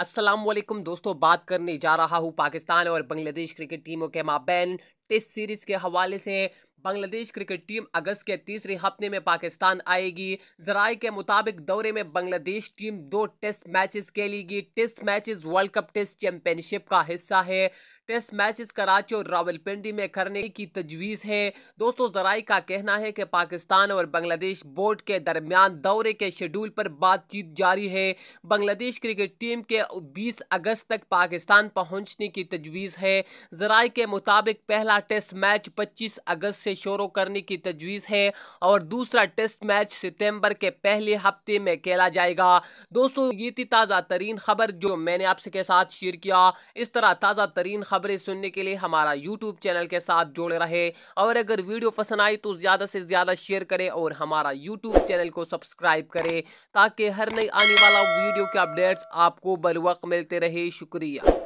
असलम दोस्तों बात करने जा रहा हूँ पाकिस्तान और बांग्लादेश क्रिकेट टीमों के माबेन टेस्ट सीरीज के हवाले से बांग्लादेश क्रिकेट टीम अगस्त के तीसरे हफ्ते में पाकिस्तान आएगी जराए के मुताबिक दौरे में बांग्लादेश टीम दो टेस्ट मैचेस खेलेगी test matches world cup test championship का हिस्सा है टेस्ट मैचेस कराची और रावलपिंडी में करने की तजवीज़ है दोस्तों जराये का कहना है कि पाकिस्तान और बांग्लादेश बोर्ड के दरमियान दौरे के शेड्यूल पर बातचीत जारी है बांग्लादेश क्रिकेट टीम के बीस अगस्त तक पाकिस्तान पहुँचने की तजवीज़ है जराए के मुताबिक पहला टेस्ट मैच 25 अगस्त से शुरू करने की तजवीज़ है और दूसरा टेस्ट मैच सितंबर के पहले हफ्ते में खेला जाएगा दोस्तों ये थी ताज़ा तरीन खबर जो मैंने आपसे के साथ शेयर किया इस तरह ताज़ा तरीन खबरें सुनने के लिए हमारा यूट्यूब चैनल के साथ जुड़े रहे और अगर वीडियो पसंद आई तो ज़्यादा से ज़्यादा शेयर करें और हमारा यूट्यूब चैनल को सब्सक्राइब करें ताकि हर नई आने वाला वीडियो के अपडेट्स आपको बलवक मिलते रहे शुक्रिया